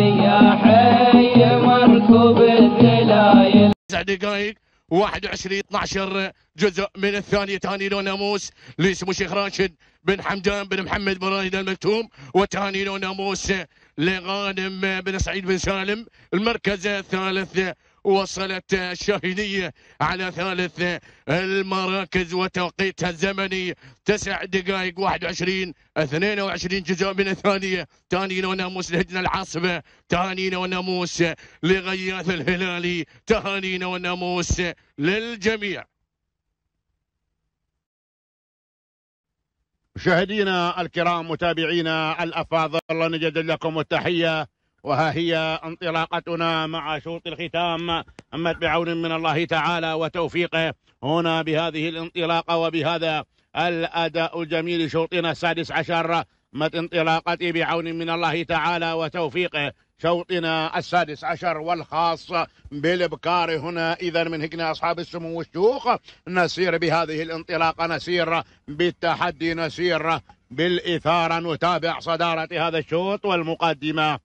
يا حي مركوب تسع دقائق 21 12 جزء من الثانية تاني لو ناموس لاسمه الشيخ راشد بن حمدان بن محمد بن راشد المكتوم وتاني لو ناموس لغانم بن سعيد بن سالم المركز الثالث وصلت شاهينية على ثالث المراكز وتوقيتها الزمني تسع دقائق 21 22 جزء من الثانية تانينا وناموس لهجنة العاصمة تهانينا وناموس لغياث الهلالي تهانينا وناموس للجميع مشاهدينا الكرام متابعينا الافاضل نجدد لكم التحيه وها هي انطلاقتنا مع شوط الختام أمت بعون من الله تعالى وتوفيقه هنا بهذه الانطلاقة وبهذا الأداء الجميل شوطنا السادس عشر أمت انطلاقتي بعون من الله تعالى وتوفيقه شوطنا السادس عشر والخاص بالابكار هنا إذا من هجنا أصحاب السمو والشيوخ نسير بهذه الانطلاقة نسير بالتحدي نسير بالإثارة نتابع صدارة هذا الشوط والمقدمة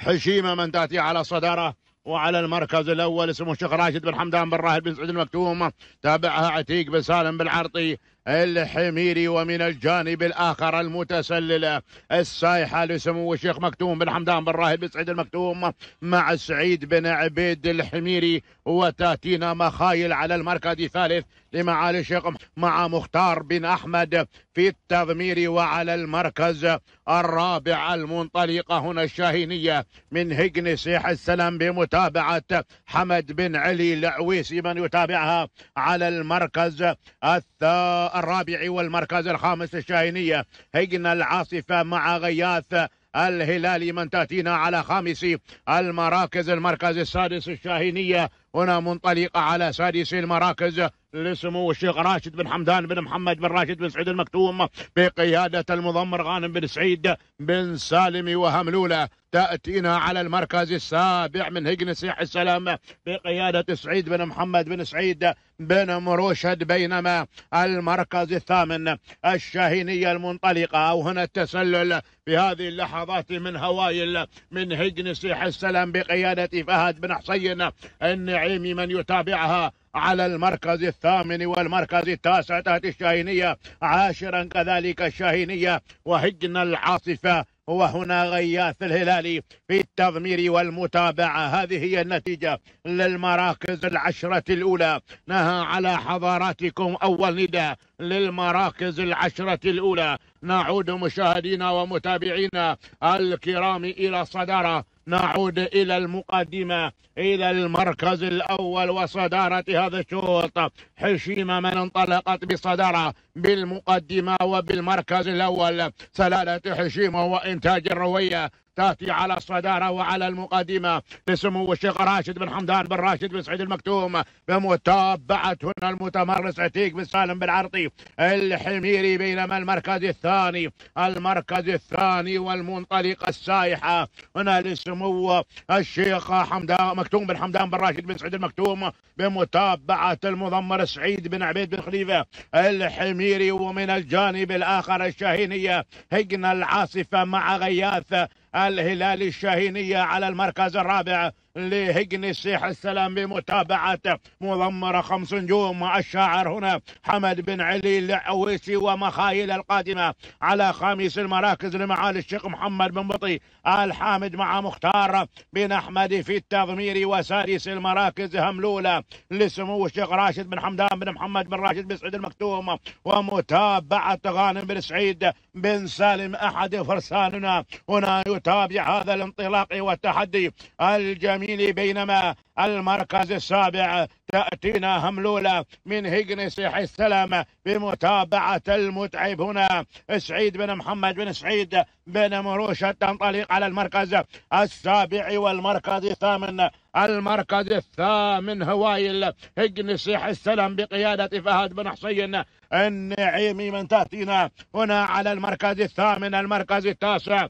حشيمة من تأتي على صدارة وعلى المركز الأول اسمه الشيخ راشد بن حمدان بن راهب بن سعود المكتوم تابعها عتيق بن سالم بن عرطي الحميري ومن الجانب الآخر المتسلل السايحة لسمو الشيخ مكتوم بن حمدان بن راهب بن سعيد المكتوم مع سعيد بن عبيد الحميري وتأتينا مخايل على المركز الثالث لمعالي الشيخ مع مختار بن أحمد في التضمير وعلى المركز الرابع المنطلقة هنا الشاهينية من هجن سيح السلام بمتابعة حمد بن علي العويسي من يتابعها على المركز الثالث الرابع والمركز الخامس الشاهينية هجن العاصفة مع غياث الهلالي من تأتينا على خامس المراكز المركز السادس الشاهينية هنا منطلقة على سادس المراكز لسمو الشيخ راشد بن حمدان بن محمد بن راشد بن سعيد المكتوم بقيادة المضمر غانم بن سعيد بن سالم وهملولة تأتينا على المركز السابع من هجن سيح السلام بقيادة سعيد بن محمد بن سعيد بن مروشد بينما المركز الثامن الشاهينية المنطلقة أو هنا التسلل في هذه اللحظات من هوايل من هجن سيح السلام بقيادة فهد بن حسين النعيم الزعيم من يتابعها على المركز الثامن والمركز التاسع تحت الشاهينية عاشرا كذلك الشاهينية وهجن العاصفة وهنا غياث الهلالي في التضمير والمتابعة هذه هي النتيجة للمراكز العشرة الأولى نهى على حضاراتكم أول نداء للمراكز العشرة الأولى نعود مشاهدينا ومتابعينا الكرام إلى الصدارة نعود إلى المقدمة إلى المركز الأول وصدارة هذا الشوط حشيمة من انطلقت بصدارة بالمقدمة وبالمركز الأول سلالة حشيمة وإنتاج الروية تاتي على الصداره وعلى المقدمه لسمو الشيخ راشد بن حمدان بن راشد بن سعيد المكتوم بمتابعه هنا المتمرس عتيق بن سالم بن عرطي الحميري بينما المركز الثاني المركز الثاني والمنطلقه السائحه هنا لسمو الشيخ حمدان مكتوم بن حمدان بن راشد بن سعيد المكتوم بمتابعه المضمر سعيد بن عبيد بن خليفه الحميري الكبير ومن الجانب الآخر الشاهينية هجن العاصفة مع غياث الهلال الشاهينية على المركز الرابع لهجن السيح السلام بمتابعة مضمرة خمس نجوم مع الشاعر هنا حمد بن علي العويسي ومخايل القادمة على خامس المراكز لمعالي الشيخ محمد بن بطي الحامد مع مختار بن أحمد في التضمير وسادس المراكز هملولة لسمو الشيخ راشد بن حمدان بن محمد بن راشد بن سعيد المكتوم ومتابعة غانم بن سعيد بن سالم أحد فرساننا هنا نتابع هذا الانطلاق والتحدي الجميل بينما المركز السابع تأتينا هملولة من هيجنس السلام بمتابعة المتعب هنا سعيد بن محمد بن سعيد بن مروشة تنطلق على المركز السابع والمركز الثامن المركز الثامن هوايل هجنس السلام بقيادة فهد بن حسين النعيمي من تأتينا هنا على المركز الثامن المركز التاسع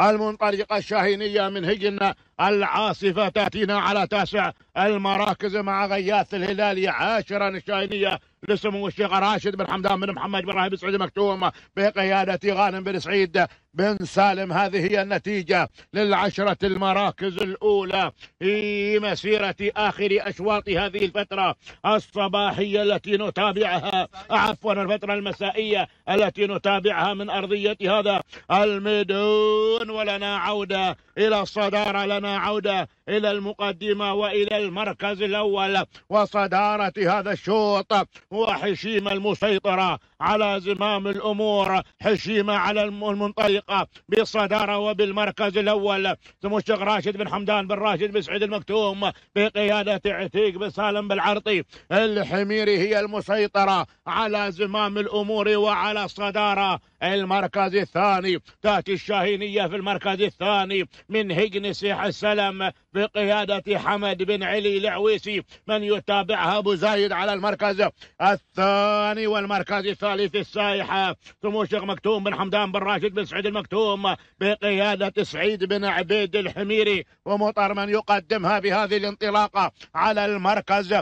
المنطلقة الشاهينية من هجن العاصفة تأتينا على تاسع المراكز مع غياث الهلالي عاشرا الشاهينية لسمو الشيخ راشد بن حمدان بن محمد بن راهب سعيد مكتوم بقيادة غانم بن سعيد بن سالم هذه هي النتيجة للعشرة المراكز الأولى في مسيرة آخر أشواط هذه الفترة الصباحية التي نتابعها عفوا الفترة المسائية التي نتابعها من أرضية هذا الميدون ولنا عودة إلى الصدارة لنا عودة إلى المقدمة وإلى المركز الأول وصدارة هذا الشوط وحشيمة المسيطرة على زمام الأمور حشيمة على المنطلقة بالصدارة وبالمركز الأول ثم الشيخ راشد بن حمدان بن راشد بن سعيد المكتوم بقيادة عتيق بن سالم بالعرطي الحميري هي المسيطرة على زمام الأمور وعلى الصدارة المركز الثاني تأتي الشاهينية في المركز الثاني من هجنس السلام بقيادة حمد بن علي العويسي من يتابعها أبو زايد على المركز الثاني والمركز الثالث السائحة سمو الشيخ مكتوم بن حمدان بن راشد بن سعيد المكتوم بقيادة سعيد بن عبيد الحميري ومطر من يقدمها بهذه الانطلاقة على المركز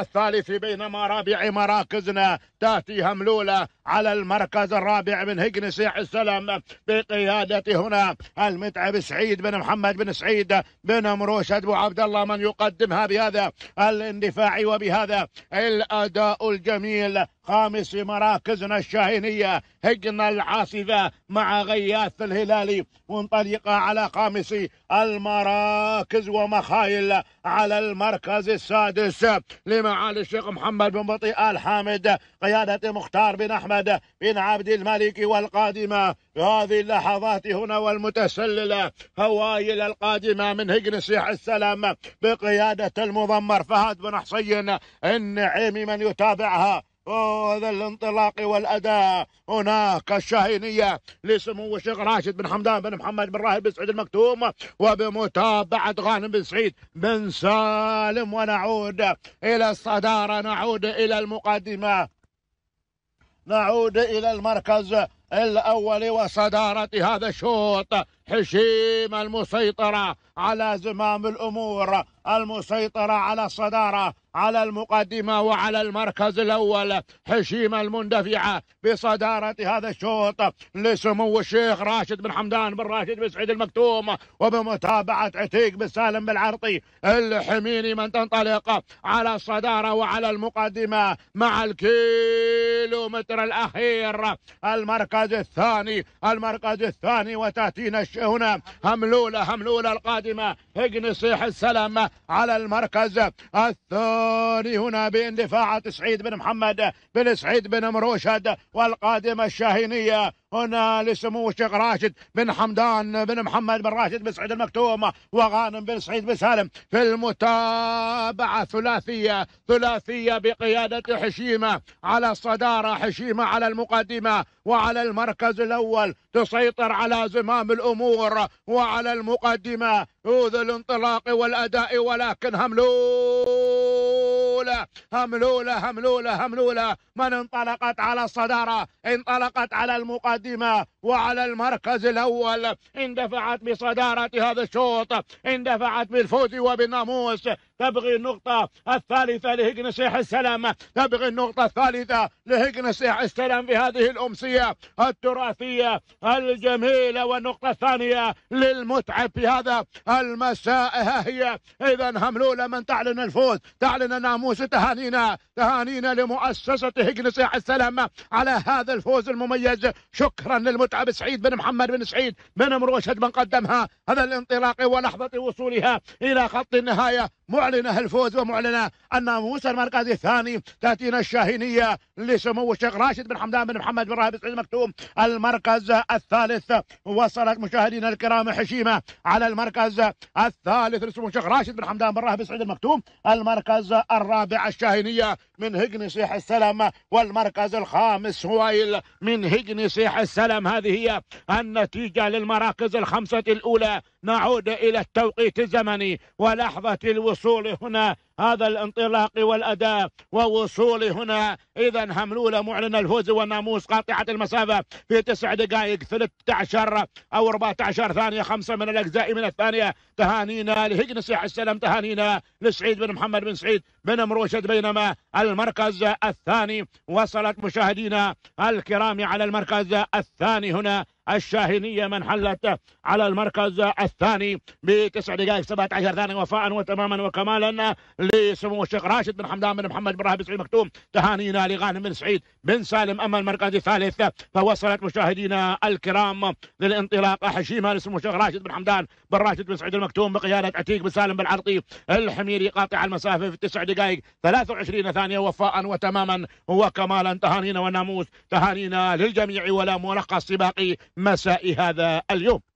الثالث بينما رابع مراكزنا تأتي هملولة على المركز الرابع من هجن سيح السلام بقيادة هنا المتعب سعيد بن محمد بن سعيد بن غنم رشد عبد الله من يقدمها بهذا الاندفاع وبهذا الاداء الجميل خامس مراكزنا الشاهينية هجنا العاصفة مع غياث الهلالي منطلقة على خامس المراكز ومخايل على المركز السادس لمعالي الشيخ محمد بن بطيء الحامد قيادة مختار بن أحمد بن عبد الملك والقادمة هذه اللحظات هنا والمتسللة هوايل القادمة من هجن سيح السلام بقيادة المضمر فهد بن حصين النعيمي من يتابعها وذا الانطلاق والاداء هناك الشاهينيه لسمو الشيخ راشد بن حمدان بن محمد بن راهب بن سعيد المكتوم وبمتابعه غانم بن سعيد بن سالم ونعود الى الصداره نعود الى المقدمه نعود الى المركز الاول وصداره هذا الشوط حشيم المسيطرة على زمام الأمور المسيطرة على الصدارة على المقدمة وعلى المركز الأول حشيم المندفعة بصدارة هذا الشوط لسمو الشيخ راشد بن حمدان بن راشد بن سعيد المكتوم وبمتابعة عتيق بن سالم بالعرطي الحميني من تنطلق على الصدارة وعلى المقدمة مع الكيلومتر الأخير المركز الثاني المركز الثاني وتأتينا الش... هنا هملولة هملولة القادمة هجنس صيح السلام على المركز الثاني هنا باندفاعات سعيد بن محمد بن سعيد بن مروشد والقادمة الشاهينية هنا لسمو راشد بن حمدان بن محمد بن راشد بن سعيد المكتوم وغانم بن سعيد بن سالم في المتابعة ثلاثية ثلاثية بقيادة حشيمة على الصدارة حشيمة على المقدمة وعلى المركز الأول تسيطر على زمام الأمور وعلى المقدمة ذو الانطلاق والأداء ولكن هملو هملولة هملولة هملولة هملولة من انطلقت على الصدارة انطلقت على المقدمة وعلى المركز الأول اندفعت بصدارة هذا الشوط اندفعت بالفوز وبالناموس تبغي النقطة الثالثة لهجن نسيح السلام تبغي النقطة الثالثة لهجن نسيح السلام في هذه الأمسية التراثية الجميلة والنقطة الثانية للمتعب في هذا المساء ها هي إذا هملولة من تعلن الفوز تعلن ناموس تهانينا تهانينا لمؤسسة هجن سيح السلام على هذا الفوز المميز شكرا للمتعب سعيد بن محمد بن سعيد بن مروشد من قدمها هذا الانطلاق ولحظة وصولها إلى خط النهاية معلنة الفوز ومعلنة الناموس المركز الثاني تأتينا الشاهينية لسمو الشيخ راشد بن حمدان بن محمد بن راهب سعيد مكتوم المركز الثالث وصلت مشاهدينا الكرام حشيمة على المركز الثالث لسمو الشيخ راشد بن حمدان بن راهب سعيد المكتوم المركز الرابع الشاهينية من هجن سيح السلم والمركز الخامس هوايل من هجن سيح السلم هذه هي النتيجة للمراكز الخمسة الأولى نعود إلى التوقيت الزمني ولحظة الوصول 所以，呢。هذا الانطلاق والأداء ووصول هنا إذا هملولة معلن الفوز والناموس قاطعة المسافة في تسع دقائق 13 أو 14 ثانية خمسة من الأجزاء من الثانية تهانينا لهجنس السلام تهانينا لسعيد بن محمد بن سعيد بن مروشد بينما المركز الثاني وصلت مشاهدينا الكرام على المركز الثاني هنا الشاهينية من حلت على المركز الثاني بتسع دقائق 17 ثانية وفاء وتماما وكمالا لسمو سمو الشيخ راشد بن حمدان بن محمد بن راهب سعيد مكتوم تهانينا لغانم بن سعيد بن سالم أما المركز الثالث فوصلت مشاهدينا الكرام للانطلاق حشيمة لسمو الشيخ راشد بن حمدان بن راشد بن سعيد المكتوم بقيادة عتيق بن سالم بن عرطي الحميري قاطع المسافة في التسع دقائق 23 ثانية وفاء وتماما وكمالا تهانينا والناموس تهانينا للجميع ولا ملخص سباقي مساء هذا اليوم